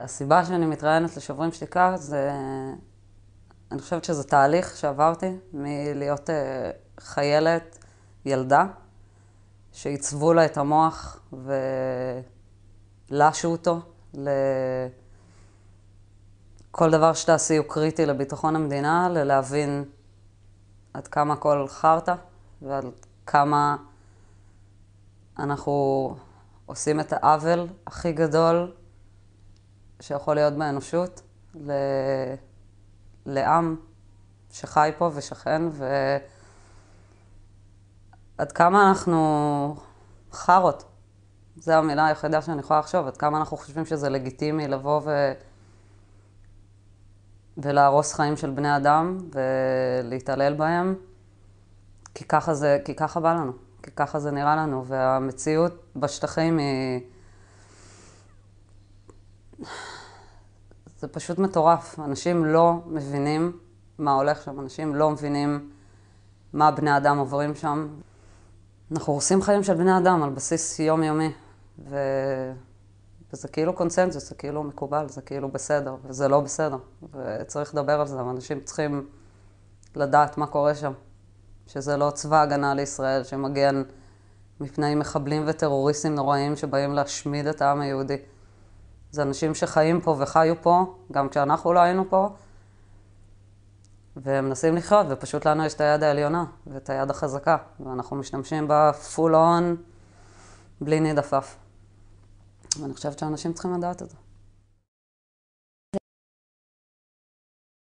הסיבה שאני מתראיינת לשוברים שתיקה זה, אני חושבת שזה תהליך שעברתי מלהיות אה, חיילת, ילדה, שעיצבו לה את המוח ולשו אותו לכל דבר שתעשי הוא קריטי לביטחון המדינה, ללהבין עד כמה הכל חרטא ועד כמה אנחנו עושים את העוול הכי גדול שיכול להיות באנושות, ל... לעם שחי פה ושכן, ועד כמה אנחנו חארות. זו המילה היחידה שאני יכולה לחשוב, עד כמה אנחנו חושבים שזה לגיטימי לבוא ו... ולהרוס חיים של בני אדם ולהתעלל בהם, כי ככה, זה, כי ככה בא לנו, כי ככה זה נראה לנו, והמציאות בשטחים היא... זה פשוט מטורף. אנשים לא מבינים מה הולך שם, אנשים לא מבינים מה בני אדם עוברים שם. אנחנו הורסים חיים של בני אדם על בסיס יומיומי, ו... וזה כאילו קונצנזוס, זה כאילו מקובל, זה כאילו בסדר, וזה לא בסדר, וצריך לדבר על זה, ואנשים צריכים לדעת מה קורה שם, שזה לא צבא הגנה לישראל שמגן מפני מחבלים וטרוריסטים נוראים שבאים להשמיד את העם היהודי. זה אנשים שחיים פה וחיו פה, גם כשאנחנו לא היינו פה, והם מנסים לחיות, ופשוט לנו יש את היד העליונה ואת היד החזקה, ואנחנו משתמשים בה פול און, בלי נידפף. ואני חושבת שאנשים צריכים לדעת את זה.